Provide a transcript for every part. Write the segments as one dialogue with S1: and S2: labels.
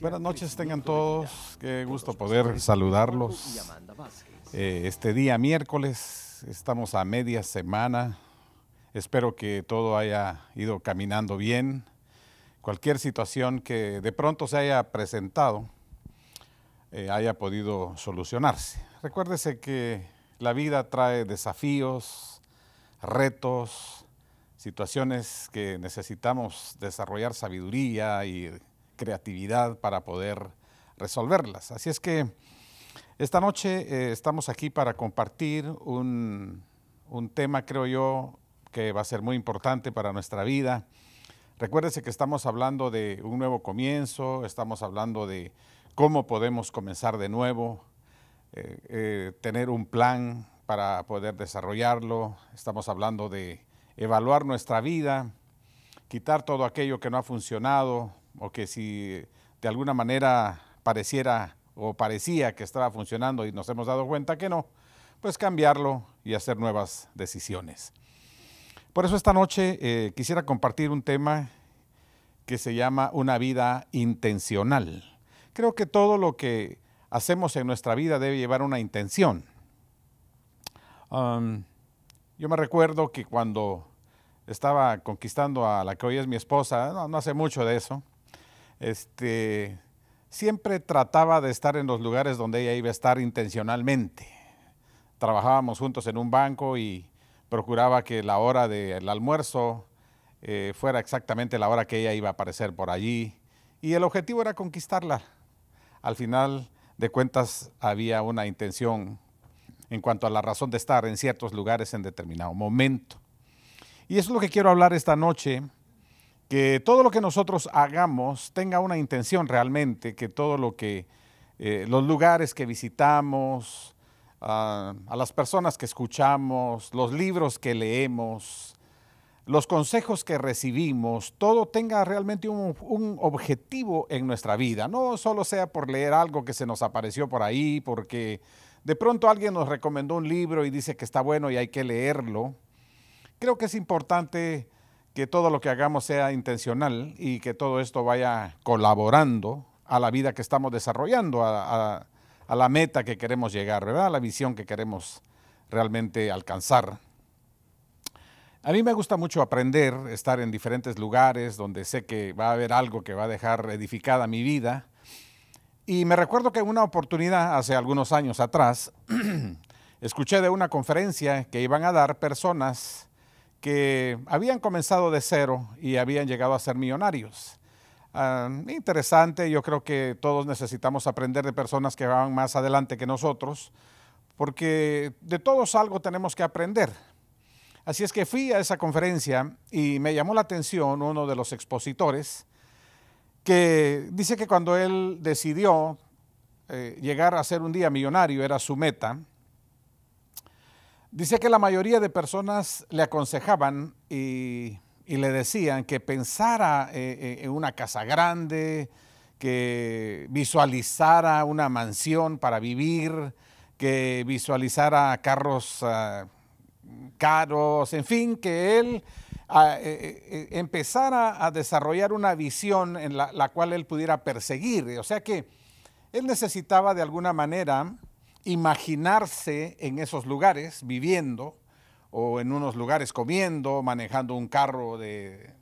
S1: Buenas noches tengan todos, qué gusto poder saludarlos. Eh, este día miércoles, estamos a media semana, espero que todo haya ido caminando bien. Cualquier situación que de pronto se haya presentado, eh, haya podido solucionarse. Recuérdese que la vida trae desafíos, retos, situaciones que necesitamos desarrollar sabiduría y creatividad para poder resolverlas. Así es que esta noche eh, estamos aquí para compartir un, tema, creo yo, que va a ser muy importante para nuestra vida. Recuérdese que estamos hablando de un nuevo comienzo, estamos hablando de cómo podemos comenzar de nuevo, eh, eh, tener un plan para poder desarrollarlo, estamos hablando de evaluar nuestra vida, quitar todo aquello que no ha funcionado, o que si de alguna manera pareciera o parecía que estaba funcionando y nos hemos dado cuenta que no, pues cambiarlo y hacer nuevas decisiones. Por eso esta noche eh, quisiera compartir un tema que se llama una vida intencional. Creo que todo lo que hacemos en nuestra vida debe llevar una intención. yo me recuerdo que cuando estaba conquistando a la que hoy es mi esposa, no hace mucho de eso, este, siempre trataba de estar en los lugares donde ella iba a estar intencionalmente. Trabajábamos juntos en un banco y procuraba que la hora del almuerzo eh, fuera exactamente la hora que ella iba a aparecer por allí. Y el objetivo era conquistarla. Al final de cuentas había una intención en cuanto a la razón de estar en ciertos lugares en determinado momento. Y eso es lo que quiero hablar esta noche que todo lo que nosotros hagamos tenga una intención realmente, que todo lo que, eh, los lugares que visitamos, ah, a las personas que escuchamos, los libros que leemos, los consejos que recibimos, todo tenga realmente un, un, objetivo en nuestra vida. No solo sea por leer algo que se nos apareció por ahí, porque de pronto alguien nos recomendó un libro y dice que está bueno y hay que leerlo. Creo que es importante que todo lo que hagamos sea intencional y que todo esto vaya colaborando a la vida que estamos desarrollando, a, la meta que queremos llegar, ¿verdad? A la visión que queremos realmente alcanzar. A mí me gusta mucho aprender, estar en diferentes lugares donde sé que va a haber algo que va a dejar edificada mi vida. Y me recuerdo que una oportunidad, hace algunos años atrás, escuché de una conferencia que iban a dar personas que habían comenzado de cero y habían llegado a ser millonarios. Ah, interesante, yo creo que todos necesitamos aprender de personas que van más adelante que nosotros, porque de todos algo tenemos que aprender. Así es que fui a esa conferencia y me llamó la atención uno de los expositores que dice que cuando él decidió eh, llegar a ser un día millonario, era su meta, Dice que la mayoría de personas le aconsejaban y, le decían que pensara eh, eh, en una casa grande, que visualizara una mansión para vivir, que visualizara carros ah, caros, en fin, que él ah, eh, empezara a desarrollar una visión en la cual él pudiera perseguir. O sea que él necesitaba de alguna manera imaginarse en esos lugares viviendo o en unos lugares comiendo, manejando un carro de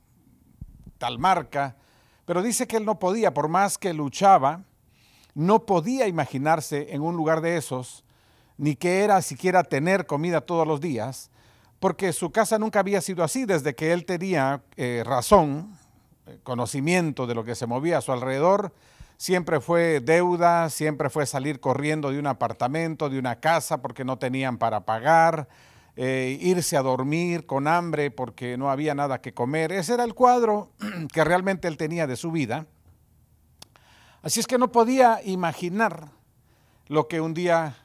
S1: tal marca, pero dice que él no podía, por más que luchaba, no podía imaginarse en un lugar de esos, ni que era siquiera tener comida todos los días, porque su casa nunca había sido así desde que él tenía eh, razón, eh, conocimiento de lo que se movía a su alrededor, Siempre fue deuda, siempre fue salir corriendo de un apartamento, de una casa porque no tenían para pagar, eh, irse a dormir con hambre porque no había nada que comer. Ese era el cuadro que realmente él tenía de su vida. Así es que no podía imaginar lo que un día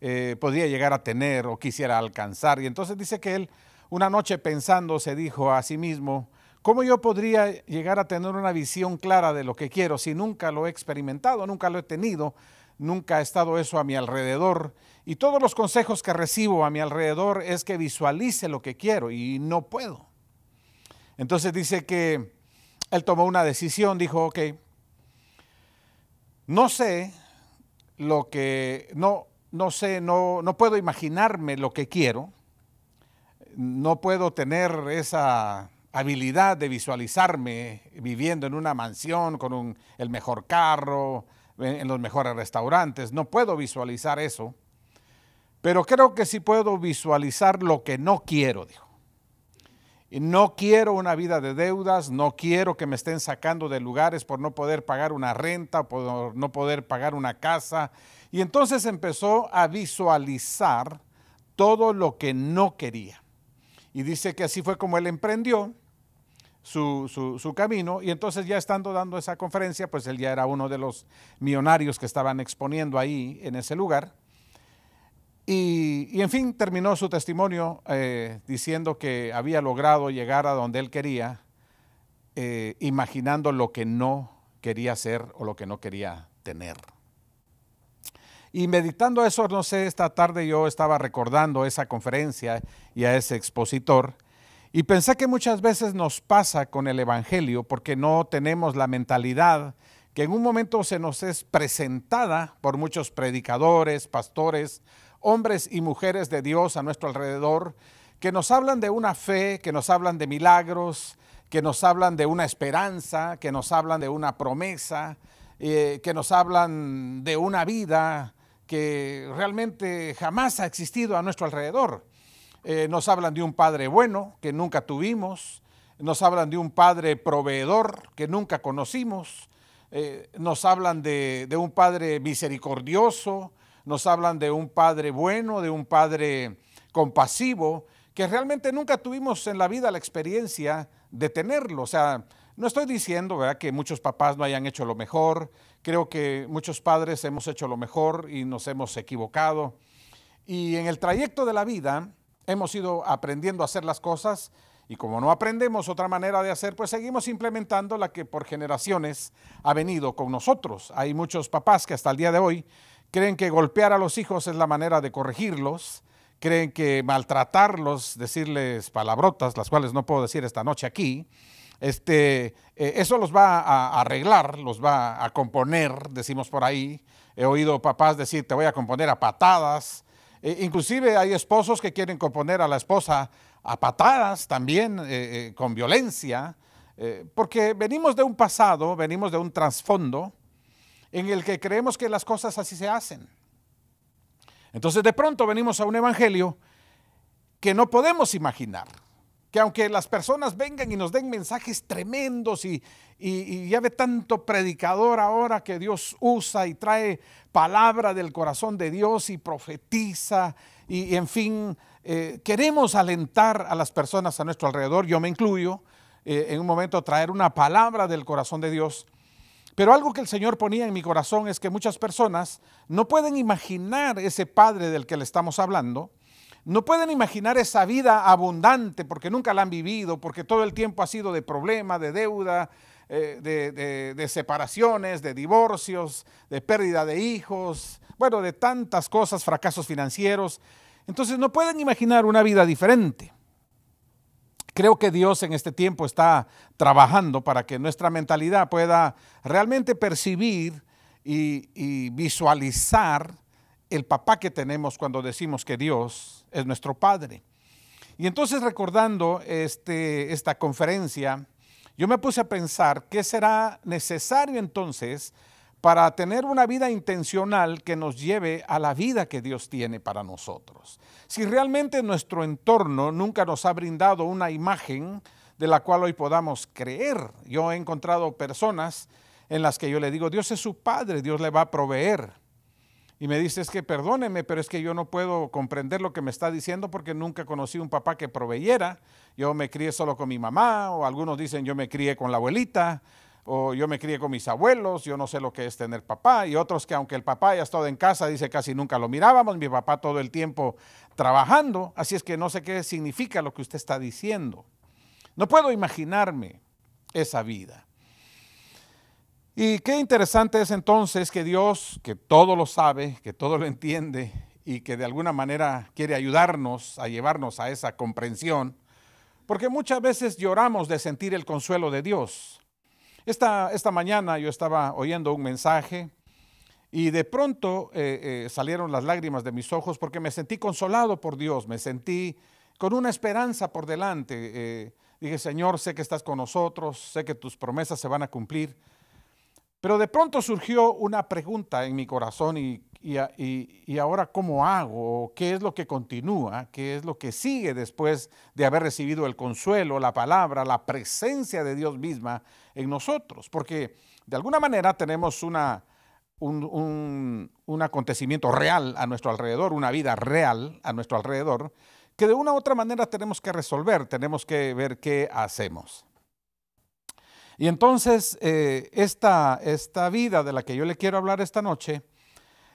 S1: eh, podía llegar a tener o quisiera alcanzar. Y entonces dice que él, una noche pensando, se dijo a sí mismo, ¿Cómo yo podría llegar a tener una visión clara de lo que quiero si nunca lo he experimentado, nunca lo he tenido, nunca ha estado eso a mi alrededor? Y todos los consejos que recibo a mi alrededor es que visualice lo que quiero y no puedo. Entonces dice que él tomó una decisión, dijo, ok, no sé lo que, no, no sé, no, no puedo imaginarme lo que quiero, no puedo tener esa habilidad de visualizarme viviendo en una mansión con el mejor carro, en, los mejores restaurantes. No puedo visualizar eso, pero creo que sí puedo visualizar lo que no quiero, dijo. no quiero una vida de deudas, no quiero que me estén sacando de lugares por no poder pagar una renta, por no poder pagar una casa. Y entonces empezó a visualizar todo lo que no quería. Y dice que así fue como él emprendió su, camino y entonces ya estando dando esa conferencia, pues él ya era uno de los millonarios que estaban exponiendo ahí en ese lugar. Y, en fin, terminó su testimonio eh, diciendo que había logrado llegar a donde él quería, eh, imaginando lo que no quería ser o lo que no quería tener. Y meditando eso, no sé, esta tarde yo estaba recordando esa conferencia y a ese expositor y pensé que muchas veces nos pasa con el Evangelio porque no tenemos la mentalidad que en un momento se nos es presentada por muchos predicadores, pastores, hombres y mujeres de Dios a nuestro alrededor, que nos hablan de una fe, que nos hablan de milagros, que nos hablan de una esperanza, que nos hablan de una promesa, eh, que nos hablan de una vida que realmente jamás ha existido a nuestro alrededor. Eh, nos hablan de un padre bueno que nunca tuvimos, nos hablan de un padre proveedor que nunca conocimos, eh, nos hablan de, un padre misericordioso, nos hablan de un padre bueno, de un padre compasivo, que realmente nunca tuvimos en la vida la experiencia de tenerlo. O sea, no estoy diciendo que muchos papás no hayan hecho lo mejor, creo que muchos padres hemos hecho lo mejor y nos hemos equivocado. Y en el trayecto de la vida, Hemos ido aprendiendo a hacer las cosas y como no aprendemos otra manera de hacer, pues seguimos implementando la que por generaciones ha venido con nosotros. Hay muchos papás que hasta el día de hoy creen que golpear a los hijos es la manera de corregirlos, creen que maltratarlos, decirles palabrotas, las cuales no puedo decir esta noche aquí, este, eh, eso los va a arreglar, los va a componer, decimos por ahí. He oído papás decir, te voy a componer a patadas, eh, inclusive hay esposos que quieren componer a la esposa a patadas también, eh, eh, con violencia, porque venimos de un pasado, venimos de un trasfondo en el que creemos que las cosas así se hacen. Entonces de pronto venimos a un evangelio que no podemos imaginar que aunque las personas vengan y nos den mensajes tremendos y, ya ve tanto predicador ahora que Dios usa y trae palabra del corazón de Dios y profetiza y, en fin, eh, queremos alentar a las personas a nuestro alrededor, yo me incluyo, eh, en un momento traer una palabra del corazón de Dios. Pero algo que el Señor ponía en mi corazón es que muchas personas no pueden imaginar ese Padre del que le estamos hablando, no pueden imaginar esa vida abundante porque nunca la han vivido, porque todo el tiempo ha sido de problema, de deuda, eh, de, separaciones, de divorcios, de pérdida de hijos, bueno, de tantas cosas, fracasos financieros. Entonces no pueden imaginar una vida diferente. Creo que Dios en este tiempo está trabajando para que nuestra mentalidad pueda realmente percibir y visualizar el papá que tenemos cuando decimos que Dios es nuestro Padre. Y entonces recordando este, esta conferencia, yo me puse a pensar qué será necesario entonces para tener una vida intencional que nos lleve a la vida que Dios tiene para nosotros. Si realmente nuestro entorno nunca nos ha brindado una imagen de la cual hoy podamos creer, yo he encontrado personas en las que yo le digo, Dios es su Padre, Dios le va a proveer y me dice, es que perdóneme, pero es que yo no puedo comprender lo que me está diciendo porque nunca conocí un papá que proveyera. Yo me crié solo con mi mamá, o algunos dicen, yo me crié con la abuelita, o yo me crié con mis abuelos, yo no sé lo que es tener papá, y otros que aunque el papá haya estado en casa, dice, casi nunca lo mirábamos, mi papá todo el tiempo trabajando, así es que no sé qué significa lo que usted está diciendo. No puedo imaginarme esa vida. Y qué interesante es entonces que Dios, que todo lo sabe, que todo lo entiende y que de alguna manera quiere ayudarnos a llevarnos a esa comprensión, porque muchas veces lloramos de sentir el consuelo de Dios. Esta, esta mañana yo estaba oyendo un mensaje y de pronto eh, eh, salieron las lágrimas de mis ojos porque me sentí consolado por Dios, me sentí con una esperanza por delante. Eh, dije, Señor, sé que estás con nosotros, sé que tus promesas se van a cumplir pero de pronto surgió una pregunta en mi corazón y, ahora cómo hago, qué es lo que continúa, qué es lo que sigue después de haber recibido el consuelo, la palabra, la presencia de Dios misma en nosotros. Porque de alguna manera tenemos una, un, un acontecimiento real a nuestro alrededor, una vida real a nuestro alrededor, que de una u otra manera tenemos que resolver, tenemos que ver qué hacemos. Y entonces eh, esta, esta vida de la que yo le quiero hablar esta noche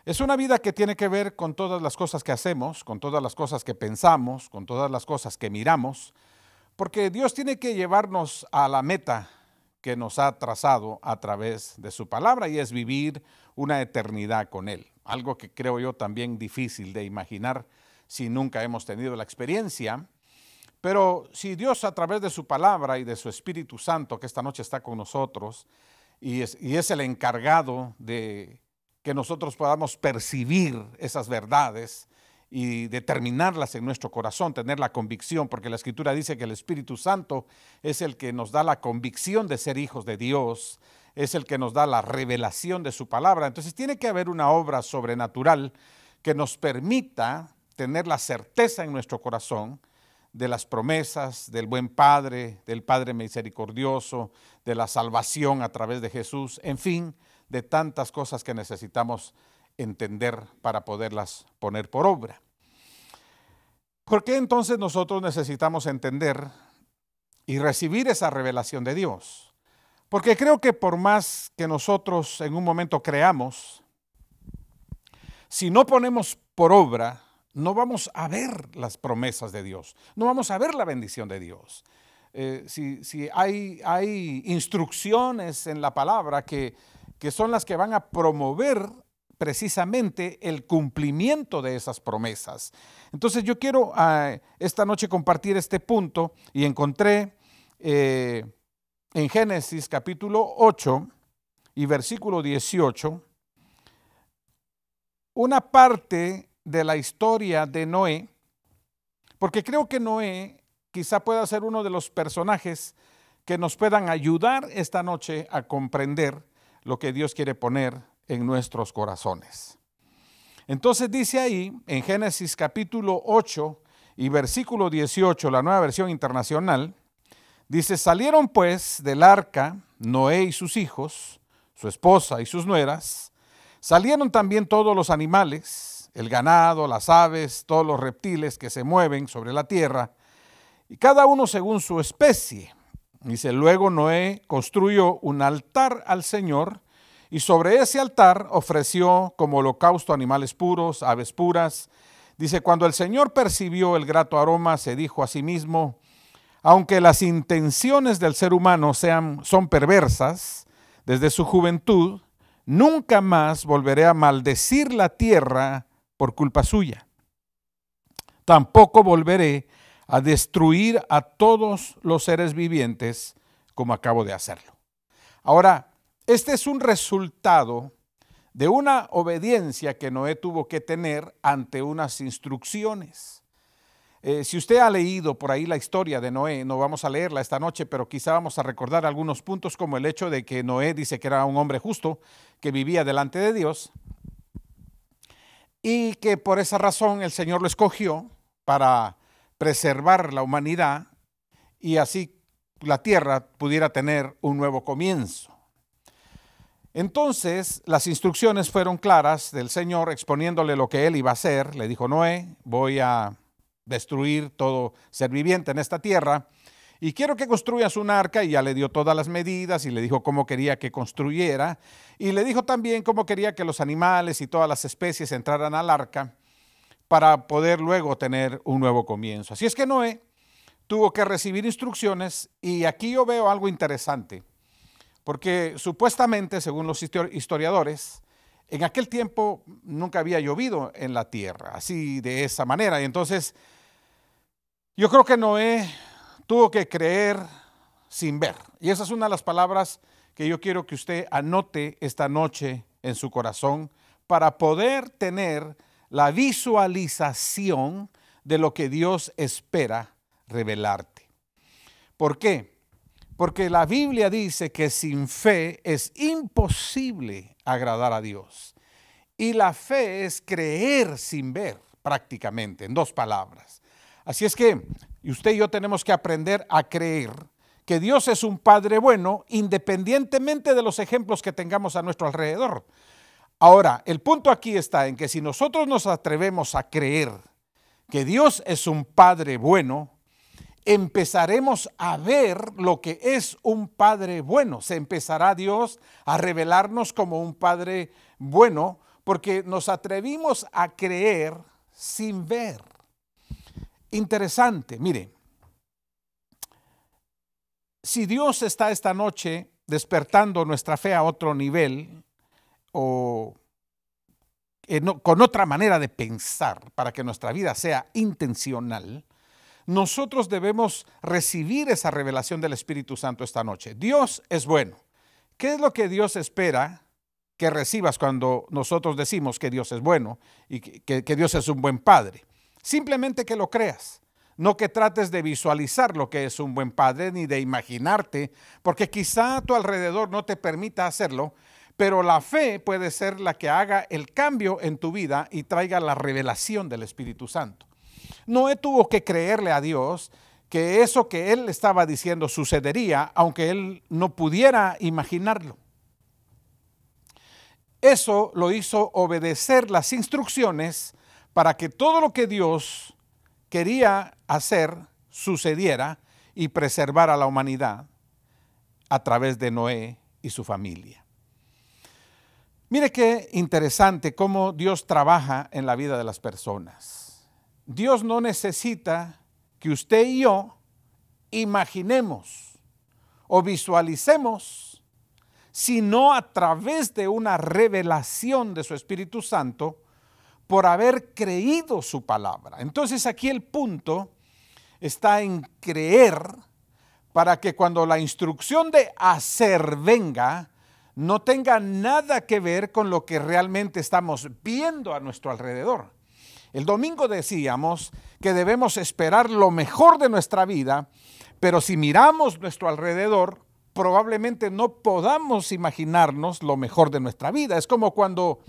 S1: es una vida que tiene que ver con todas las cosas que hacemos, con todas las cosas que pensamos, con todas las cosas que miramos, porque Dios tiene que llevarnos a la meta que nos ha trazado a través de su palabra y es vivir una eternidad con Él, algo que creo yo también difícil de imaginar si nunca hemos tenido la experiencia pero si Dios a través de su palabra y de su Espíritu Santo, que esta noche está con nosotros, y es, el encargado de que nosotros podamos percibir esas verdades y determinarlas en nuestro corazón, tener la convicción, porque la Escritura dice que el Espíritu Santo es el que nos da la convicción de ser hijos de Dios, es el que nos da la revelación de su palabra. Entonces tiene que haber una obra sobrenatural que nos permita tener la certeza en nuestro corazón de las promesas del buen Padre, del Padre misericordioso, de la salvación a través de Jesús, en fin, de tantas cosas que necesitamos entender para poderlas poner por obra. ¿Por qué entonces nosotros necesitamos entender y recibir esa revelación de Dios? Porque creo que por más que nosotros en un momento creamos, si no ponemos por obra no vamos a ver las promesas de Dios, no vamos a ver la bendición de Dios. Eh, si, hay, hay, instrucciones en la palabra que, son las que van a promover precisamente el cumplimiento de esas promesas. Entonces yo quiero ah, esta noche compartir este punto y encontré eh, en Génesis capítulo 8 y versículo 18 una parte de la historia de Noé, porque creo que Noé quizá pueda ser uno de los personajes que nos puedan ayudar esta noche a comprender lo que Dios quiere poner en nuestros corazones. Entonces dice ahí, en Génesis capítulo 8 y versículo 18, la nueva versión internacional, dice, salieron pues del arca Noé y sus hijos, su esposa y sus nueras, salieron también todos los animales, el ganado, las aves, todos los reptiles que se mueven sobre la tierra, y cada uno según su especie. Dice, luego Noé construyó un altar al Señor y sobre ese altar ofreció como holocausto animales puros, aves puras. Dice, cuando el Señor percibió el grato aroma, se dijo a sí mismo, aunque las intenciones del ser humano sean, son perversas desde su juventud, nunca más volveré a maldecir la tierra por culpa suya. Tampoco volveré a destruir a todos los seres vivientes como acabo de hacerlo. Ahora, este es un resultado de una obediencia que Noé tuvo que tener ante unas instrucciones. Eh, si usted ha leído por ahí la historia de Noé, no vamos a leerla esta noche, pero quizá vamos a recordar algunos puntos como el hecho de que Noé dice que era un hombre justo, que vivía delante de Dios, y que por esa razón el Señor lo escogió para preservar la humanidad y así la tierra pudiera tener un nuevo comienzo. Entonces las instrucciones fueron claras del Señor exponiéndole lo que él iba a hacer. Le dijo, Noé, voy a destruir todo ser viviente en esta tierra y quiero que construyas un arca, y ya le dio todas las medidas, y le dijo cómo quería que construyera, y le dijo también cómo quería que los animales y todas las especies entraran al arca para poder luego tener un nuevo comienzo. Así es que Noé tuvo que recibir instrucciones, y aquí yo veo algo interesante, porque supuestamente, según los historiadores, en aquel tiempo nunca había llovido en la tierra, así de esa manera. Y entonces, yo creo que Noé tuvo que creer sin ver. Y esa es una de las palabras que yo quiero que usted anote esta noche en su corazón para poder tener la visualización de lo que Dios espera revelarte. ¿Por qué? Porque la Biblia dice que sin fe es imposible agradar a Dios. Y la fe es creer sin ver, prácticamente, en dos palabras. Así es que usted y yo tenemos que aprender a creer que Dios es un Padre bueno independientemente de los ejemplos que tengamos a nuestro alrededor. Ahora, el punto aquí está en que si nosotros nos atrevemos a creer que Dios es un Padre bueno, empezaremos a ver lo que es un Padre bueno. Se empezará Dios a revelarnos como un Padre bueno porque nos atrevimos a creer sin ver interesante. Mire, si Dios está esta noche despertando nuestra fe a otro nivel o eh, con otra manera de pensar para que nuestra vida sea intencional, nosotros debemos recibir esa revelación del Espíritu Santo esta noche. Dios es bueno. ¿Qué es lo que Dios espera que recibas cuando nosotros decimos que Dios es bueno y que Dios es un buen Padre? Simplemente que lo creas. No que trates de visualizar lo que es un buen padre ni de imaginarte, porque quizá a tu alrededor no te permita hacerlo, pero la fe puede ser la que haga el cambio en tu vida y traiga la revelación del Espíritu Santo. Noé tuvo que creerle a Dios que eso que él estaba diciendo sucedería, aunque él no pudiera imaginarlo. Eso lo hizo obedecer las instrucciones para que todo lo que Dios quería hacer sucediera y preservara a la humanidad a través de Noé y su familia. Mire qué interesante cómo Dios trabaja en la vida de las personas. Dios no necesita que usted y yo imaginemos o visualicemos, sino a través de una revelación de su Espíritu Santo, por haber creído su palabra. Entonces aquí el punto está en creer para que cuando la instrucción de hacer venga, no tenga nada que ver con lo que realmente estamos viendo a nuestro alrededor. El domingo decíamos que debemos esperar lo mejor de nuestra vida, pero si miramos nuestro alrededor, probablemente no podamos imaginarnos lo mejor de nuestra vida. Es como cuando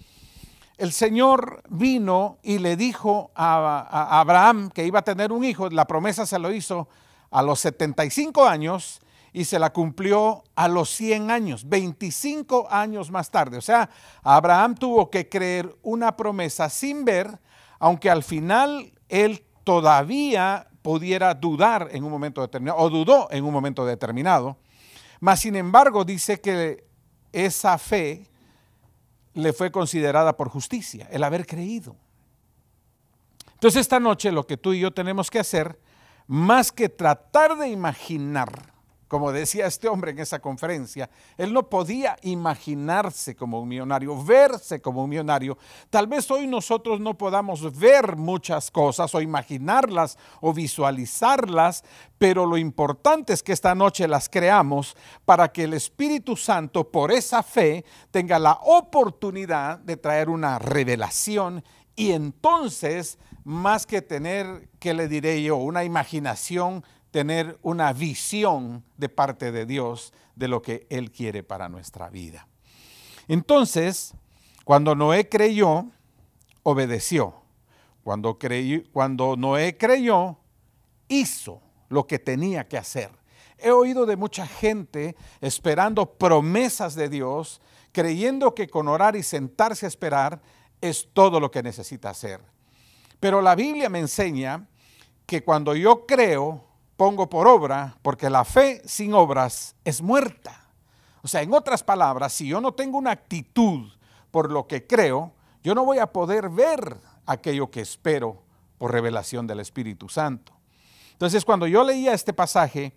S1: el Señor vino y le dijo a, Abraham que iba a tener un hijo, la promesa se lo hizo a los 75 años y se la cumplió a los 100 años, 25 años más tarde. O sea, Abraham tuvo que creer una promesa sin ver, aunque al final él todavía pudiera dudar en un momento determinado, o dudó en un momento determinado. Mas, sin embargo, dice que esa fe le fue considerada por justicia, el haber creído. Entonces esta noche lo que tú y yo tenemos que hacer, más que tratar de imaginar como decía este hombre en esa conferencia, él no podía imaginarse como un millonario, verse como un millonario. Tal vez hoy nosotros no podamos ver muchas cosas o imaginarlas o visualizarlas, pero lo importante es que esta noche las creamos para que el Espíritu Santo, por esa fe, tenga la oportunidad de traer una revelación y entonces, más que tener, ¿qué le diré yo? Una imaginación tener una visión de parte de Dios de lo que Él quiere para nuestra vida. Entonces, cuando Noé creyó, obedeció. Cuando, cuando Noé creyó, hizo lo que tenía que hacer. He oído de mucha gente esperando promesas de Dios, creyendo que con orar y sentarse a esperar es todo lo que necesita hacer. Pero la Biblia me enseña que cuando yo creo, pongo por obra, porque la fe sin obras es muerta. O sea, en otras palabras, si yo no tengo una actitud por lo que creo, yo no voy a poder ver aquello que espero por revelación del Espíritu Santo. Entonces, cuando yo leía este pasaje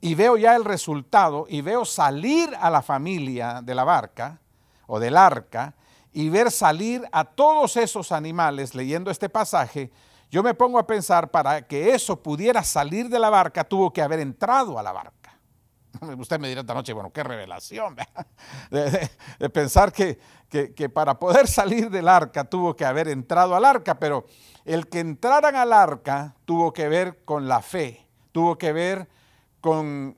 S1: y veo ya el resultado y veo salir a la familia de la barca o del arca y ver salir a todos esos animales leyendo este pasaje, yo me pongo a pensar, para que eso pudiera salir de la barca, tuvo que haber entrado a la barca. Usted me dirá esta noche, bueno, qué revelación, de, pensar que, para poder salir del arca tuvo que haber entrado al arca, pero el que entraran al arca tuvo que ver con la fe, tuvo que ver con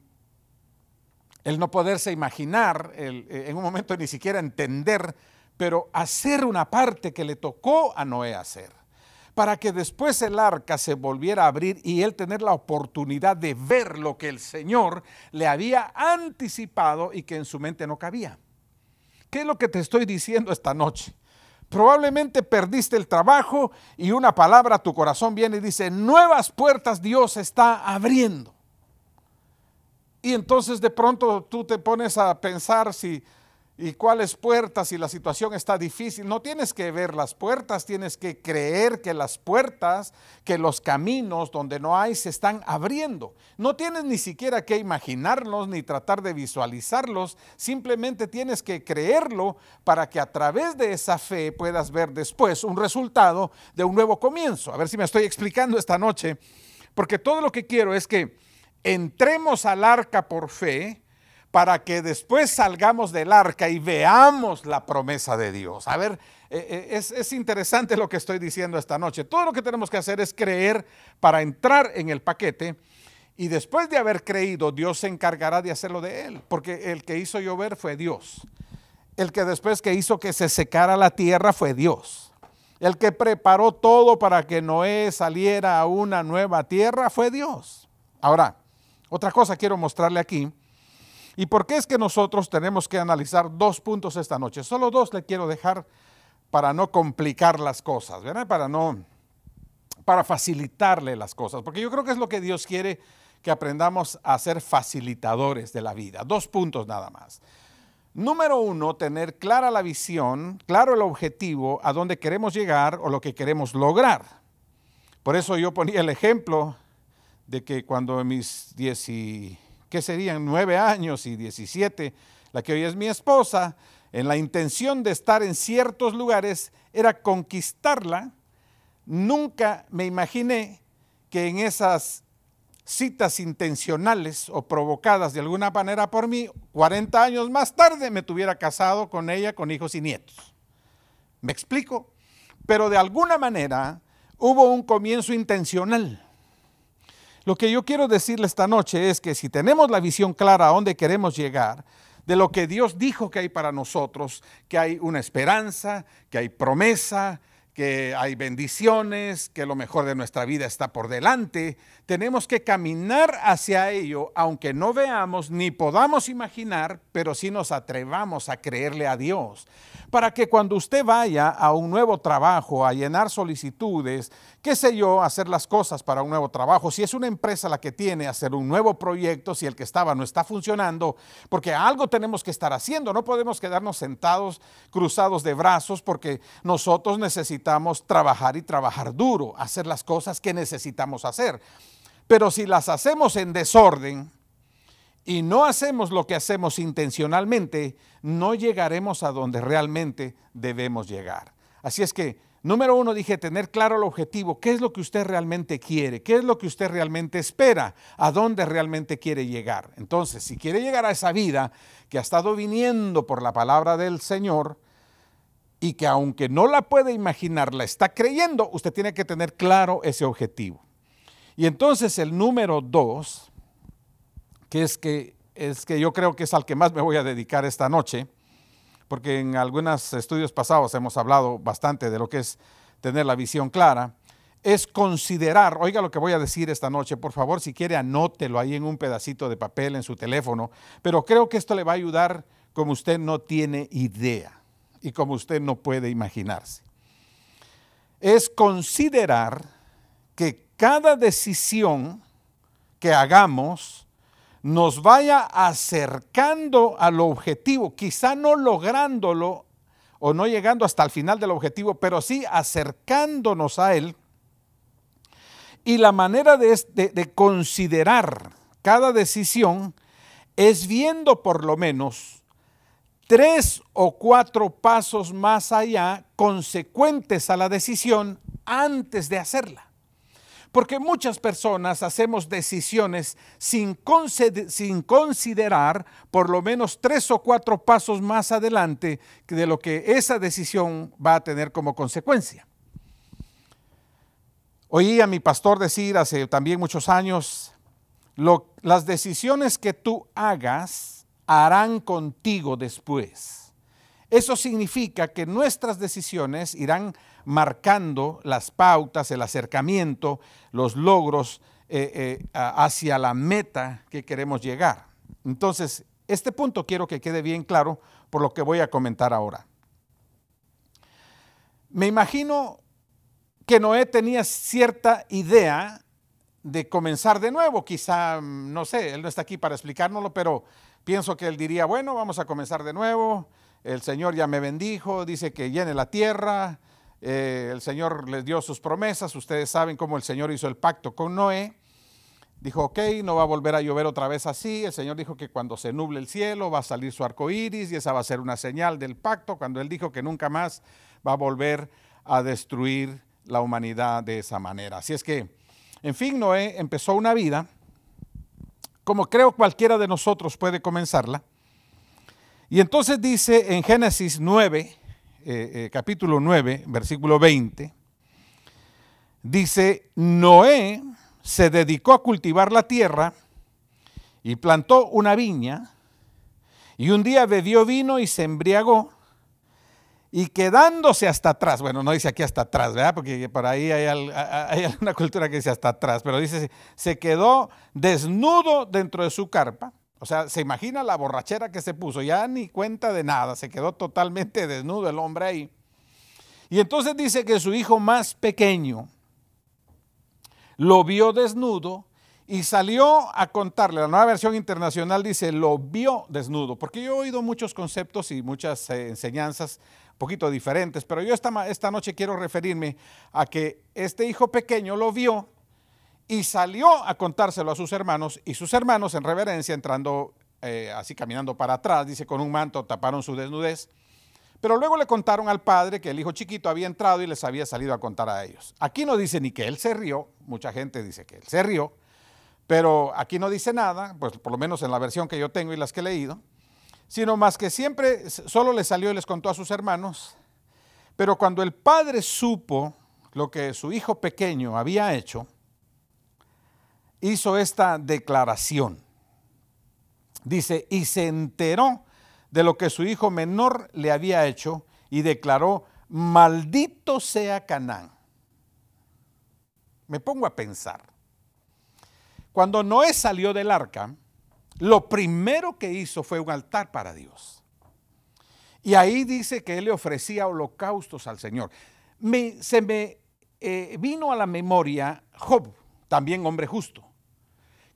S1: el no poderse imaginar, eh, en un momento ni siquiera entender, pero hacer una parte que le tocó a Noé hacer para que después el arca se volviera a abrir y él tener la oportunidad de ver lo que el Señor le había anticipado y que en su mente no cabía. ¿Qué es lo que te estoy diciendo esta noche? Probablemente perdiste el trabajo y una palabra a tu corazón viene y dice, nuevas puertas Dios está abriendo. Y entonces de pronto tú te pones a pensar si y cuáles puertas si la situación está difícil. No tienes que ver las puertas, tienes que creer que las puertas, que los caminos donde no hay se están abriendo. No tienes ni siquiera que imaginarlos ni tratar de visualizarlos, simplemente tienes que creerlo para que a través de esa fe puedas ver después un resultado de un nuevo comienzo. A ver si me estoy explicando esta noche, porque todo lo que quiero es que entremos al arca por fe, para que después salgamos del arca y veamos la promesa de Dios. A ver, eh, eh, es, interesante lo que estoy diciendo esta noche. Todo lo que tenemos que hacer es creer para entrar en el paquete y después de haber creído, Dios se encargará de hacerlo de él, porque el que hizo llover fue Dios. El que después que hizo que se secara la tierra fue Dios. El que preparó todo para que Noé saliera a una nueva tierra fue Dios. Ahora, otra cosa quiero mostrarle aquí ¿Y por qué es que nosotros tenemos que analizar dos puntos esta noche? Solo dos le quiero dejar para no complicar las cosas, ¿verdad? Para no, para facilitarle las cosas, porque yo creo que es lo que Dios quiere que aprendamos a ser facilitadores de la vida. Dos puntos nada más. Número uno, tener clara la visión, claro el objetivo, a dónde queremos llegar o lo que queremos lograr. Por eso yo ponía el ejemplo de que cuando mis 10 y que serían nueve años y diecisiete, la que hoy es mi esposa, en la intención de estar en ciertos lugares era conquistarla, nunca me imaginé que en esas citas intencionales o provocadas de alguna manera por mí, 40 años más tarde me tuviera casado con ella, con hijos y nietos. ¿Me explico? Pero de alguna manera hubo un comienzo intencional. Lo que yo quiero decirle esta noche es que si tenemos la visión clara a dónde queremos llegar, de lo que Dios dijo que hay para nosotros, que hay una esperanza, que hay promesa, que hay bendiciones, que lo mejor de nuestra vida está por delante, tenemos que caminar hacia ello, aunque no veamos ni podamos imaginar, pero sí nos atrevamos a creerle a Dios. Para que cuando usted vaya a un nuevo trabajo, a llenar solicitudes, qué sé yo, hacer las cosas para un nuevo trabajo, si es una empresa la que tiene, hacer un nuevo proyecto, si el que estaba no está funcionando, porque algo tenemos que estar haciendo, no podemos quedarnos sentados, cruzados de brazos, porque nosotros necesitamos trabajar y trabajar duro, hacer las cosas que necesitamos hacer. Pero si las hacemos en desorden, y no hacemos lo que hacemos intencionalmente, no llegaremos a donde realmente debemos llegar. Así es que Número uno, dije, tener claro el objetivo, qué es lo que usted realmente quiere, qué es lo que usted realmente espera, a dónde realmente quiere llegar. Entonces, si quiere llegar a esa vida que ha estado viniendo por la palabra del Señor y que aunque no la puede imaginar, la está creyendo, usted tiene que tener claro ese objetivo. Y entonces el número dos, que es que, es que yo creo que es al que más me voy a dedicar esta noche, porque en algunos estudios pasados hemos hablado bastante de lo que es tener la visión clara, es considerar, oiga lo que voy a decir esta noche, por favor, si quiere anótelo ahí en un pedacito de papel en su teléfono, pero creo que esto le va a ayudar como usted no tiene idea y como usted no puede imaginarse. Es considerar que cada decisión que hagamos nos vaya acercando al objetivo, quizá no lográndolo o no llegando hasta el final del objetivo, pero sí acercándonos a Él. Y la manera de, considerar cada decisión es viendo por lo menos tres o cuatro pasos más allá consecuentes a la decisión antes de hacerla. Porque muchas personas hacemos decisiones sin, considerar por lo menos tres o cuatro pasos más adelante de lo que esa decisión va a tener como consecuencia. Oí a mi pastor decir hace también muchos años, las decisiones que tú hagas harán contigo después. Eso significa que nuestras decisiones irán marcando las pautas, el acercamiento, los logros eh, eh, hacia la meta que queremos llegar. Entonces, este punto quiero que quede bien claro por lo que voy a comentar ahora. Me imagino que Noé tenía cierta idea de comenzar de nuevo, quizá, mm, no sé, él no está aquí para explicárnoslo, pero pienso que él diría, bueno, vamos a comenzar de nuevo, el Señor ya me bendijo, dice que llene la tierra, eh, el Señor les dio sus promesas, ustedes saben cómo el Señor hizo el pacto con Noé, dijo, ok, no va a volver a llover otra vez así, el Señor dijo que cuando se nuble el cielo va a salir su arco iris y esa va a ser una señal del pacto, cuando Él dijo que nunca más va a volver a destruir la humanidad de esa manera. Así es que, en fin, Noé empezó una vida, como creo cualquiera de nosotros puede comenzarla, y entonces dice en Génesis 9, eh, eh, capítulo 9, versículo 20, dice, Noé se dedicó a cultivar la tierra y plantó una viña y un día bebió vino y se embriagó y quedándose hasta atrás, bueno, no dice aquí hasta atrás, ¿verdad? Porque por ahí hay, alguna cultura que dice hasta atrás, pero dice, se quedó desnudo dentro de su carpa o sea, se imagina la borrachera que se puso, ya ni cuenta de nada, se quedó totalmente desnudo el hombre ahí. Y entonces dice que su hijo más pequeño lo vio desnudo y salió a contarle. La nueva versión internacional dice, lo vio desnudo, porque yo he oído muchos conceptos y muchas eh, enseñanzas un poquito diferentes, pero yo esta, esta noche quiero referirme a que este hijo pequeño lo vio y salió a contárselo a sus hermanos y sus hermanos en reverencia entrando eh, así caminando para atrás, dice con un manto taparon su desnudez, pero luego le contaron al padre que el hijo chiquito había entrado y les había salido a contar a ellos. Aquí no dice ni que él se rió, mucha gente dice que él se rió, pero aquí no dice nada, pues por lo menos en la versión que yo tengo y las que he leído, sino más que siempre solo le salió y les contó a sus hermanos, pero cuando el padre supo lo que su hijo pequeño había hecho, hizo esta declaración. Dice, y se enteró de lo que su hijo menor le había hecho y declaró, maldito sea Canaán. Me pongo a pensar. Cuando Noé salió del arca, lo primero que hizo fue un altar para Dios. Y ahí dice que él le ofrecía holocaustos al Señor. se me eh, vino a la memoria Job, también hombre justo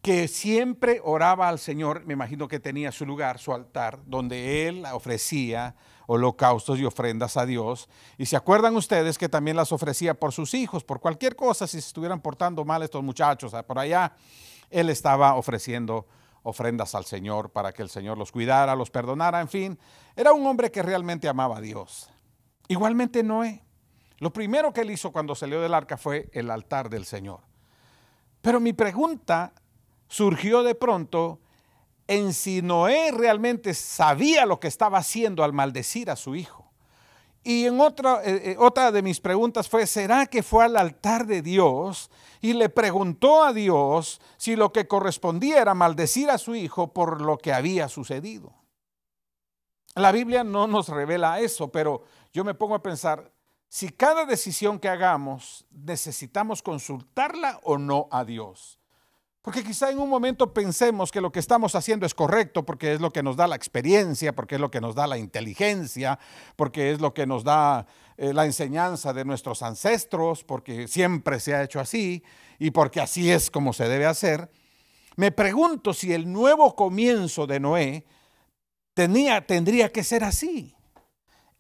S1: que siempre oraba al Señor, me imagino que tenía su lugar, su altar, donde él ofrecía holocaustos y ofrendas a Dios. Y se acuerdan ustedes que también las ofrecía por sus hijos, por cualquier cosa, si se estuvieran portando mal estos muchachos ah, por allá, él estaba ofreciendo ofrendas al Señor para que el Señor los cuidara, los perdonara, en fin. Era un hombre que realmente amaba a Dios. Igualmente Noé. Lo primero que él hizo cuando salió del arca fue el altar del Señor. Pero mi pregunta surgió de pronto en si Noé realmente sabía lo que estaba haciendo al maldecir a su hijo. Y en otra, eh, eh, otra de mis preguntas fue, ¿será que fue al altar de Dios y le preguntó a Dios si lo que correspondía era maldecir a su hijo por lo que había sucedido? La Biblia no nos revela eso, pero yo me pongo a pensar, si cada decisión que hagamos necesitamos consultarla o no a Dios. Porque quizá en un momento pensemos que lo que estamos haciendo es correcto, porque es lo que nos da la experiencia, porque es lo que nos da la inteligencia, porque es lo que nos da eh, la enseñanza de nuestros ancestros, porque siempre se ha hecho así y porque así es como se debe hacer. Me pregunto si el nuevo comienzo de Noé tenía, tendría que ser así,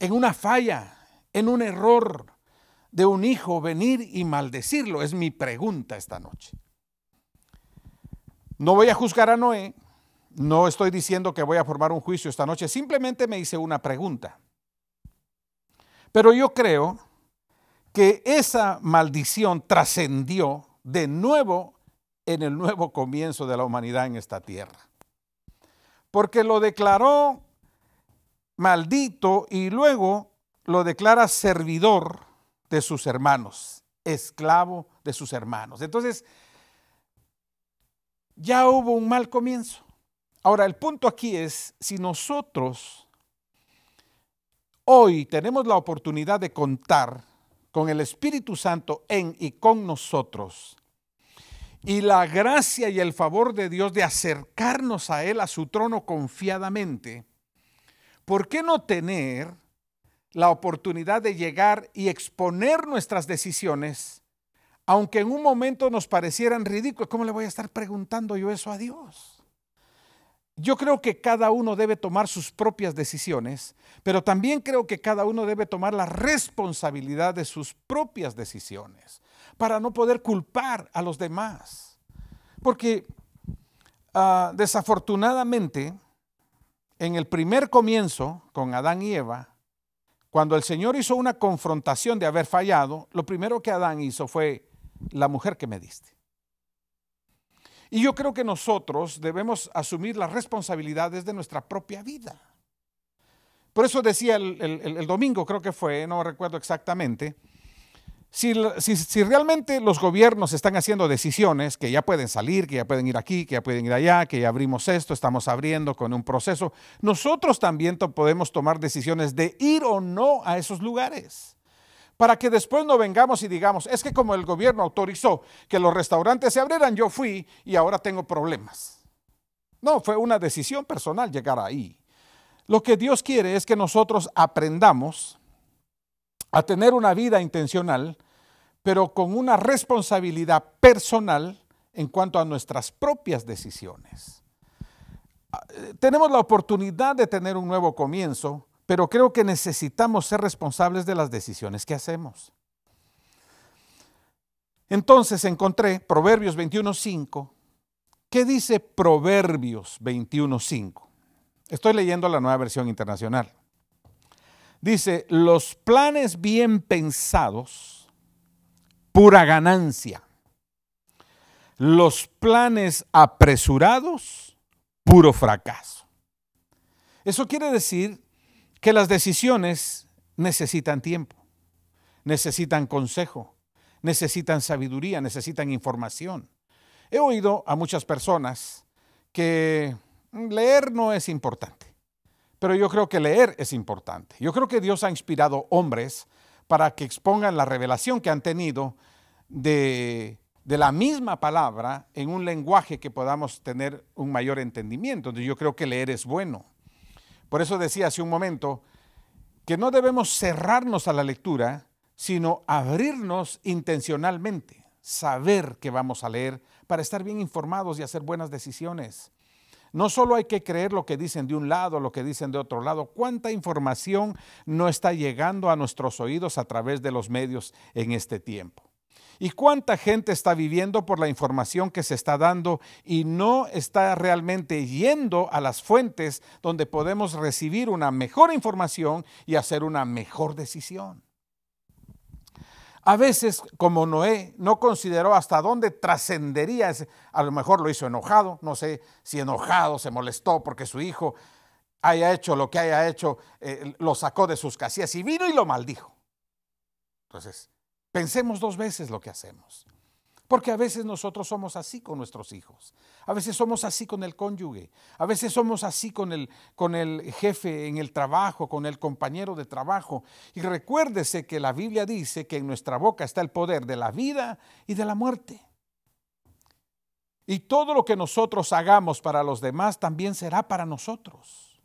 S1: en una falla, en un error de un hijo venir y maldecirlo, es mi pregunta esta noche. No voy a juzgar a Noé, no estoy diciendo que voy a formar un juicio esta noche, simplemente me hice una pregunta. Pero yo creo que esa maldición trascendió de nuevo en el nuevo comienzo de la humanidad en esta tierra. Porque lo declaró maldito y luego lo declara servidor de sus hermanos, esclavo de sus hermanos. Entonces, ya hubo un mal comienzo. Ahora, el punto aquí es, si nosotros hoy tenemos la oportunidad de contar con el Espíritu Santo en y con nosotros, y la gracia y el favor de Dios de acercarnos a Él, a su trono confiadamente, ¿por qué no tener la oportunidad de llegar y exponer nuestras decisiones aunque en un momento nos parecieran ridículos, ¿cómo le voy a estar preguntando yo eso a Dios? Yo creo que cada uno debe tomar sus propias decisiones, pero también creo que cada uno debe tomar la responsabilidad de sus propias decisiones para no poder culpar a los demás. Porque ah, desafortunadamente, en el primer comienzo con Adán y Eva, cuando el Señor hizo una confrontación de haber fallado, lo primero que Adán hizo fue la mujer que me diste. Y yo creo que nosotros debemos asumir las responsabilidades de nuestra propia vida. Por eso decía el, domingo, creo que fue, no recuerdo exactamente, si, realmente los gobiernos están haciendo decisiones que ya pueden salir, que ya pueden ir aquí, que ya pueden ir allá, que ya abrimos esto, estamos abriendo con un proceso, nosotros también podemos tomar decisiones de ir o no a esos lugares para que después no vengamos y digamos, es que como el gobierno autorizó que los restaurantes se abrieran, yo fui y ahora tengo problemas. No, fue una decisión personal llegar ahí. Lo que Dios quiere es que nosotros aprendamos a tener una vida intencional, pero con una responsabilidad personal en cuanto a nuestras propias decisiones. Ah, eh, tenemos la oportunidad de tener un nuevo comienzo pero creo que necesitamos ser responsables de las decisiones que hacemos. Entonces encontré Proverbios 21.5. ¿Qué dice Proverbios 21.5? Estoy leyendo la nueva versión internacional. Dice, los planes bien pensados, pura ganancia. Los planes apresurados, puro fracaso. Eso quiere decir que las decisiones necesitan tiempo, necesitan consejo, necesitan sabiduría, necesitan información. He oído a muchas personas que leer no es importante, pero yo creo que leer es importante. Yo creo que Dios ha inspirado hombres para que expongan la revelación que han tenido de, la misma palabra en un lenguaje que podamos tener un mayor entendimiento. Entonces yo creo que leer es bueno. Por eso decía hace un momento que no debemos cerrarnos a la lectura, sino abrirnos intencionalmente, saber qué vamos a leer para estar bien informados y hacer buenas decisiones. No solo hay que creer lo que dicen de un lado, lo que dicen de otro lado, cuánta información no está llegando a nuestros oídos a través de los medios en este tiempo. ¿Y cuánta gente está viviendo por la información que se está dando y no está realmente yendo a las fuentes donde podemos recibir una mejor información y hacer una mejor decisión? A veces, como Noé no consideró hasta dónde trascendería, a lo mejor lo hizo enojado, no sé si enojado se molestó porque su hijo haya hecho lo que haya hecho, eh, lo sacó de sus casillas y vino y lo maldijo. Entonces, Pensemos dos veces lo que hacemos. Porque a veces nosotros somos así con nuestros hijos, a veces somos así con el cónyuge, a veces somos así con el, con el jefe en el trabajo, con el compañero de trabajo. Y recuérdese que la Biblia dice que en nuestra boca está el poder de la vida y de la muerte. Y todo lo que nosotros hagamos para los demás también será para nosotros.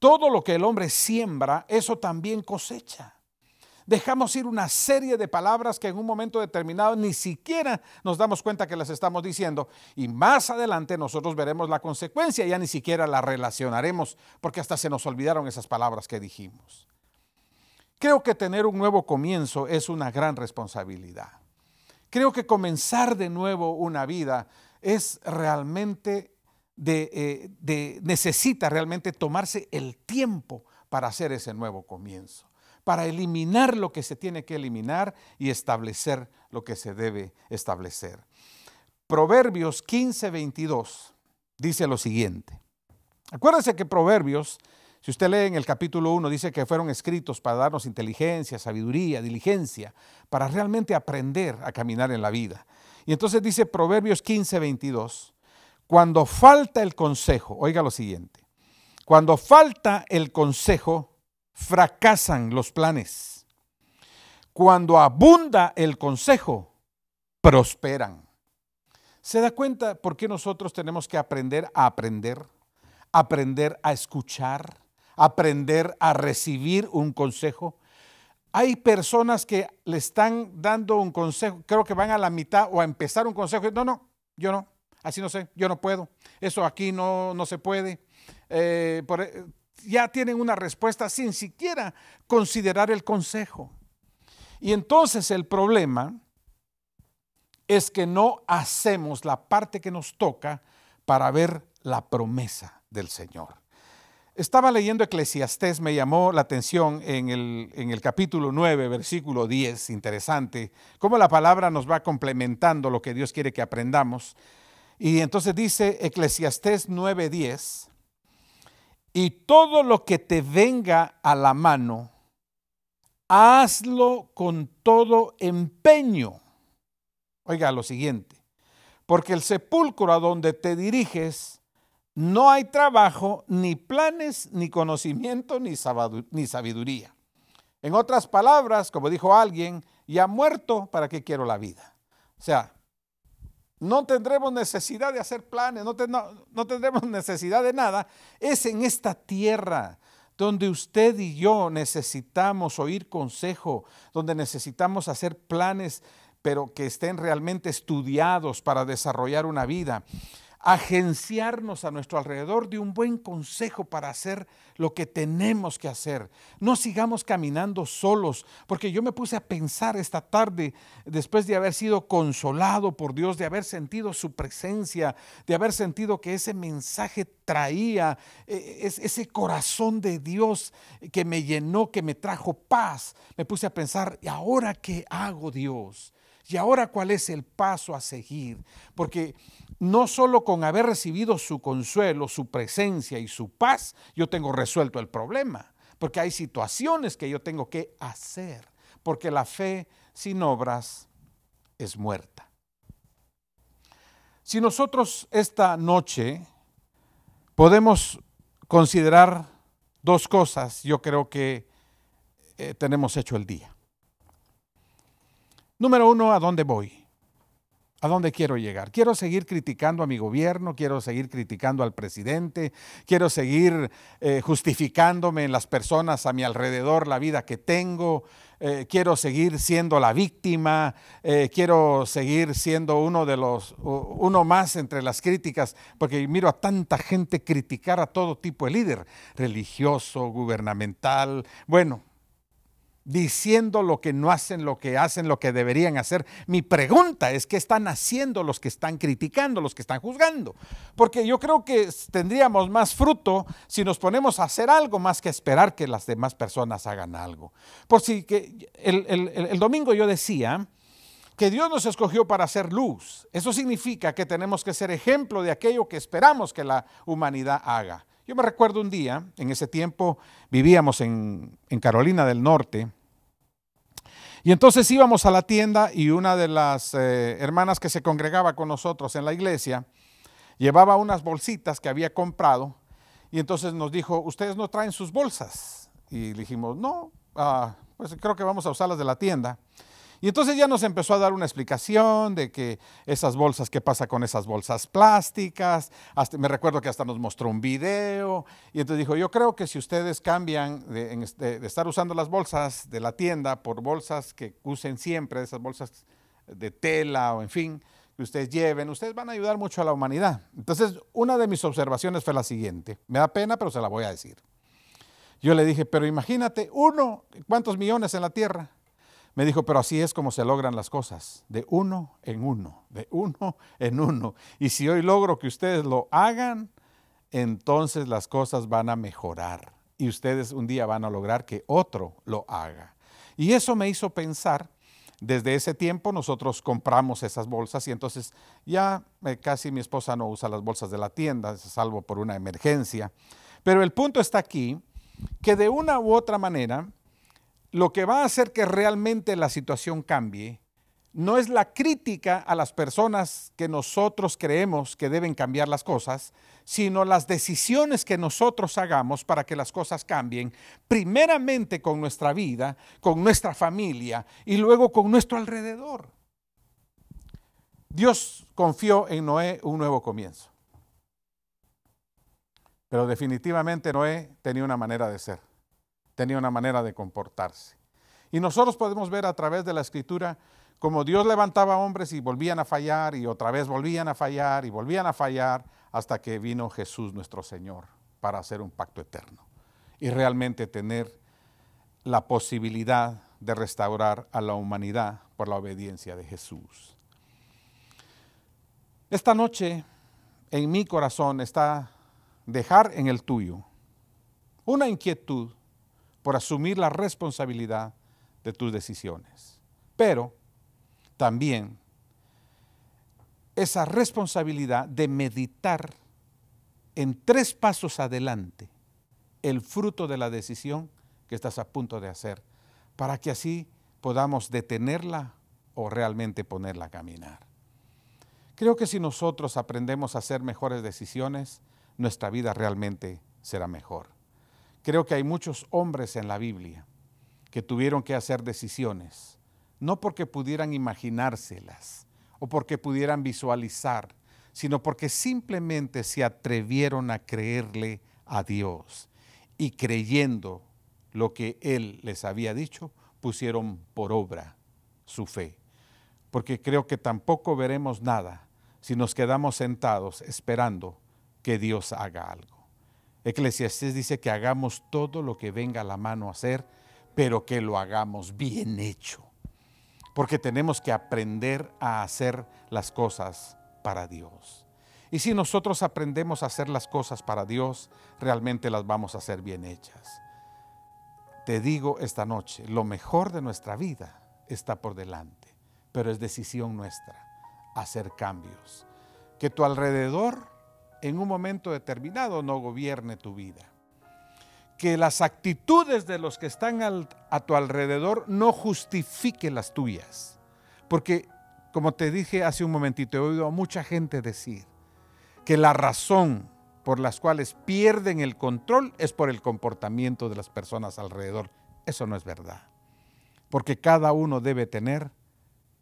S1: Todo lo que el hombre siembra, eso también cosecha. Dejamos ir una serie de palabras que en un momento determinado ni siquiera nos damos cuenta que las estamos diciendo y más adelante nosotros veremos la consecuencia, ya ni siquiera la relacionaremos porque hasta se nos olvidaron esas palabras que dijimos. Creo que tener un nuevo comienzo es una gran responsabilidad. Creo que comenzar de nuevo una vida es realmente de, eh, necesita realmente tomarse el tiempo para hacer ese nuevo comienzo para eliminar lo que se tiene que eliminar y establecer lo que se debe establecer. Proverbios 15, 22 dice lo siguiente. Acuérdese que Proverbios, si usted lee en el capítulo 1, dice que fueron escritos para darnos inteligencia, sabiduría, diligencia, para realmente aprender a caminar en la vida. Y entonces dice Proverbios 15, 22, cuando falta el consejo, oiga lo siguiente, cuando falta el consejo, fracasan los planes. Cuando abunda el consejo, prosperan. ¿Se da cuenta por qué nosotros tenemos que aprender a aprender? Aprender a escuchar, aprender a recibir un consejo. Hay personas que le están dando un consejo, creo que van a la mitad o a empezar un consejo. No, no, yo no, así no sé, yo no puedo. Eso aquí no, no se puede. Eh, por, e, ya tienen una respuesta sin siquiera considerar el consejo. Y entonces el problema es que no hacemos la parte que nos toca para ver la promesa del Señor. Estaba leyendo Eclesiastés, me llamó la atención en el, en el capítulo 9, versículo 10, interesante, cómo la palabra nos va complementando lo que Dios quiere que aprendamos. Y entonces dice Eclesiastés 9:10, y todo lo que te venga a la mano, hazlo con todo empeño. Oiga lo siguiente, porque el sepulcro a donde te diriges, no hay trabajo, ni planes, ni conocimiento, ni sabiduría. En otras palabras, como dijo alguien, ya muerto, ¿para qué quiero la vida? O sea, no tendremos necesidad de hacer planes, no, tendremos necesidad de nada, es en esta tierra donde usted y yo necesitamos oír consejo, donde necesitamos hacer planes, pero que estén realmente estudiados para desarrollar una vida agenciarnos a nuestro alrededor de un buen consejo para hacer lo que tenemos que hacer. No sigamos caminando solos, porque yo me puse a pensar esta tarde, después de haber sido consolado por Dios, de haber sentido su presencia, de haber sentido que ese mensaje traía, e, e, ese corazón de Dios que me llenó, que me trajo paz, me puse a pensar, ¿y ahora qué hago Dios? ¿Y ahora cuál es el paso a seguir? Porque no solo con haber recibido su consuelo, su presencia y su paz, yo tengo resuelto el problema, porque hay situaciones que yo tengo que hacer, porque la fe sin obras es muerta. Si nosotros esta noche podemos considerar dos cosas, yo creo que eh, tenemos hecho el día. Número uno, ¿a dónde voy? ¿A dónde quiero llegar? Quiero seguir criticando a mi gobierno, quiero seguir criticando al presidente, quiero seguir eh, justificándome en las personas a mi alrededor la vida que tengo, eh, quiero seguir siendo la víctima, eh, quiero seguir siendo uno de los, uno más entre las críticas, porque miro a tanta gente criticar a todo tipo de líder, religioso, gubernamental, bueno, diciendo lo que no hacen, lo que hacen, lo que deberían hacer. Mi pregunta es qué están haciendo los que están criticando, los que están juzgando. Porque yo creo que tendríamos más fruto si nos ponemos a hacer algo más que esperar que las demás personas hagan algo. Por si que el, el domingo yo decía que Dios nos escogió para hacer luz. Eso significa que tenemos que ser ejemplo de aquello que esperamos que la humanidad haga. Yo me recuerdo un día, en ese tiempo vivíamos en, Carolina del Norte, y entonces íbamos a la tienda y una de las eh, hermanas que se congregaba con nosotros en la iglesia llevaba unas bolsitas que había comprado y entonces nos dijo, ustedes no traen sus bolsas. Y dijimos, no, ah, pues creo que vamos a usarlas de la tienda. Y entonces ya nos empezó a dar una explicación de que esas bolsas, qué pasa con esas bolsas plásticas. me recuerdo que hasta nos mostró un video. Y entonces dijo, yo creo que si ustedes cambian de, de estar usando las bolsas de la tienda por bolsas que usen siempre, esas bolsas de tela o en fin, que ustedes lleven, ustedes van a ayudar mucho a la humanidad. Entonces, una de mis observaciones fue la siguiente. Me da pena, pero se la voy a decir. Yo le dije, pero imagínate, uno, ¿cuántos millones en la Tierra? Me dijo, pero así es como se logran las cosas, de uno en uno, de uno en uno. Y si hoy logro que ustedes lo hagan, entonces las cosas van a mejorar y ustedes un día van a lograr que otro lo haga. Y eso me hizo pensar, desde ese tiempo nosotros compramos esas bolsas y entonces ya eh, casi mi esposa no usa las bolsas de la tienda, salvo por una emergencia. Pero el punto está aquí, que de una u otra manera, lo que va a hacer que realmente la situación cambie no es la crítica a las personas que nosotros creemos que deben cambiar las cosas, sino las decisiones que nosotros hagamos para que las cosas cambien, primeramente con nuestra vida, con nuestra familia y luego con nuestro alrededor. Dios confió en Noé un nuevo comienzo. Pero definitivamente Noé tenía una manera de ser tenía una manera de comportarse. Y nosotros podemos ver a través de la escritura cómo Dios levantaba hombres y volvían a fallar y otra vez volvían a fallar y volvían a fallar hasta que vino Jesús nuestro Señor para hacer un pacto eterno y realmente tener la posibilidad de restaurar a la humanidad por la obediencia de Jesús. Esta noche en mi corazón está dejar en el tuyo una inquietud por asumir la responsabilidad de tus decisiones. Pero también esa responsabilidad de meditar en tres pasos adelante el fruto de la decisión que estás a punto de hacer, para que así podamos detenerla o realmente ponerla a caminar. Creo que si nosotros aprendemos a hacer mejores decisiones, nuestra vida realmente será mejor. Creo que hay muchos hombres en la Biblia que tuvieron que hacer decisiones, no porque pudieran imaginárselas o porque pudieran visualizar, sino porque simplemente se atrevieron a creerle a Dios y creyendo lo que Él les había dicho, pusieron por obra su fe. Porque creo que tampoco veremos nada si nos quedamos sentados esperando que Dios haga algo. Eclesiastés dice que hagamos todo lo que venga a la mano a hacer, pero que lo hagamos bien hecho. Porque tenemos que aprender a hacer las cosas para Dios. Y si nosotros aprendemos a hacer las cosas para Dios, realmente las vamos a hacer bien hechas. Te digo esta noche, lo mejor de nuestra vida está por delante, pero es decisión nuestra hacer cambios. Que tu alrededor en un momento determinado no gobierne tu vida. Que las actitudes de los que están a tu alrededor no justifiquen las tuyas. Porque, como te dije hace un momentito, he oído a mucha gente decir que la razón por las cuales pierden el control es por el comportamiento de las personas alrededor. Eso no es verdad. Porque cada uno debe tener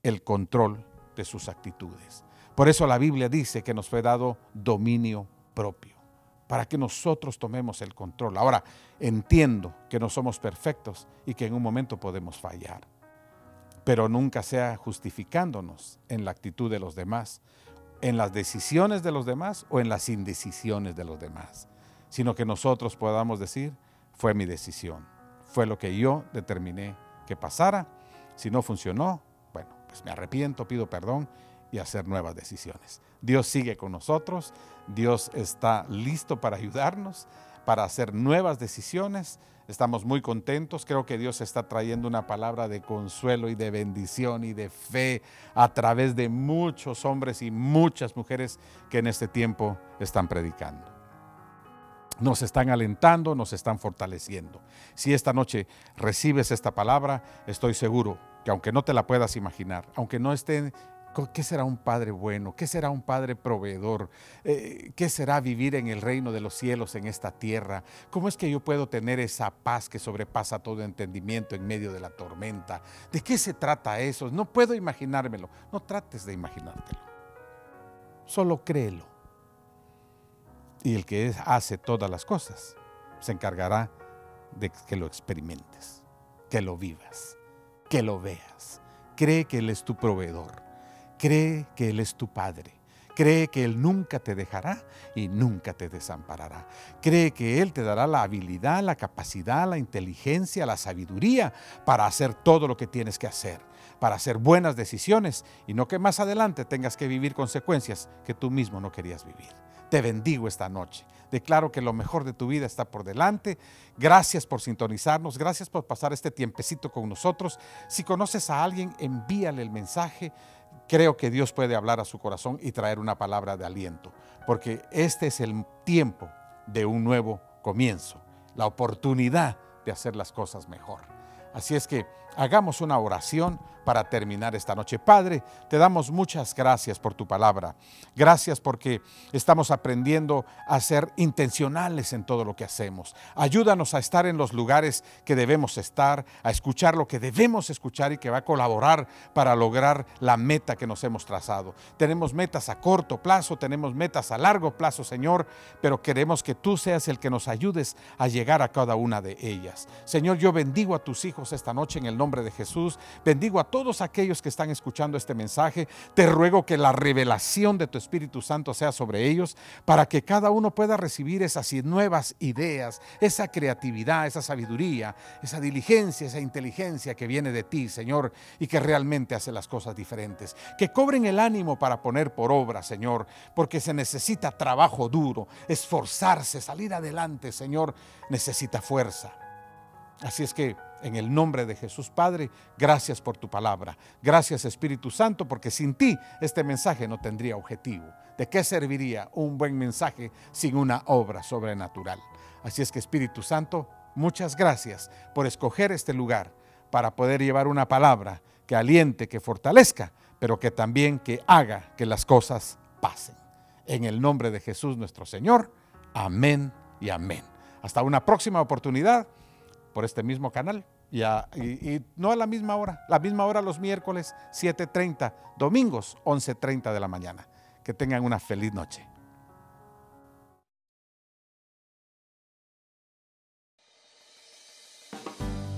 S1: el control de sus actitudes. Por eso la Biblia dice que nos fue dado dominio propio, para que nosotros tomemos el control. Ahora, entiendo que no somos perfectos y que en un momento podemos fallar, pero nunca sea justificándonos en la actitud de los demás, en las decisiones de los demás o en las indecisiones de los demás, sino que nosotros podamos decir, fue mi decisión, fue lo que yo determiné que pasara, si no funcionó, bueno, pues me arrepiento, pido perdón y hacer nuevas decisiones. Dios sigue con nosotros, Dios está listo para ayudarnos, para hacer nuevas decisiones. Estamos muy contentos, creo que Dios está trayendo una palabra de consuelo y de bendición y de fe a través de muchos hombres y muchas mujeres que en este tiempo están predicando nos están alentando, nos están fortaleciendo. Si esta noche recibes esta palabra, estoy seguro que aunque no te la puedas imaginar, aunque no estén ¿Qué será un padre bueno? ¿Qué será un padre proveedor? Eh, ¿Qué será vivir en el reino de los cielos, en esta tierra? ¿Cómo es que yo puedo tener esa paz que sobrepasa todo entendimiento en medio de la tormenta? ¿De qué se trata eso? No puedo imaginármelo. No trates de imaginártelo. Solo créelo. Y el que hace todas las cosas se encargará de que lo experimentes, que lo vivas, que lo veas. Cree que Él es tu proveedor Cree que Él es tu Padre. Cree que Él nunca te dejará y nunca te desamparará. Cree que Él te dará la habilidad, la capacidad, la inteligencia, la sabiduría para hacer todo lo que tienes que hacer, para hacer buenas decisiones y no que más adelante tengas que vivir consecuencias que tú mismo no querías vivir. Te bendigo esta noche. Declaro que lo mejor de tu vida está por delante. Gracias por sintonizarnos. Gracias por pasar este tiempecito con nosotros. Si conoces a alguien, envíale el mensaje creo que Dios puede hablar a su corazón y traer una palabra de aliento, porque este es el tiempo de un nuevo comienzo, la oportunidad de hacer las cosas mejor. Así es que hagamos una oración para terminar esta noche. Padre, te damos muchas gracias por tu palabra. Gracias porque estamos aprendiendo a ser intencionales en todo lo que hacemos. Ayúdanos a estar en los lugares que debemos estar, a escuchar lo que debemos escuchar y que va a colaborar para lograr la meta que nos hemos trazado. Tenemos metas a corto plazo, tenemos metas a largo plazo, Señor, pero queremos que tú seas el que nos ayudes a llegar a cada una de ellas. Señor, yo bendigo a tus hijos esta noche en el nombre de Jesús. Bendigo a todos aquellos que están escuchando este mensaje, te ruego que la revelación de tu Espíritu Santo sea sobre ellos para que cada uno pueda recibir esas nuevas ideas, esa creatividad, esa sabiduría, esa diligencia, esa inteligencia que viene de ti, Señor, y que realmente hace las cosas diferentes. Que cobren el ánimo para poner por obra, Señor, porque se necesita trabajo duro, esforzarse, salir adelante, Señor, necesita fuerza. Así es que en el nombre de Jesús Padre, gracias por tu palabra. Gracias Espíritu Santo, porque sin ti este mensaje no tendría objetivo. ¿De qué serviría un buen mensaje sin una obra sobrenatural? Así es que Espíritu Santo, muchas gracias por escoger este lugar para poder llevar una palabra que aliente, que fortalezca, pero que también que haga que las cosas pasen. En el nombre de Jesús nuestro Señor. Amén y amén. Hasta una próxima oportunidad por este mismo canal. Y, no a la misma hora, la misma hora los miércoles 7.30, domingos 11.30 de la mañana. Que tengan una feliz noche.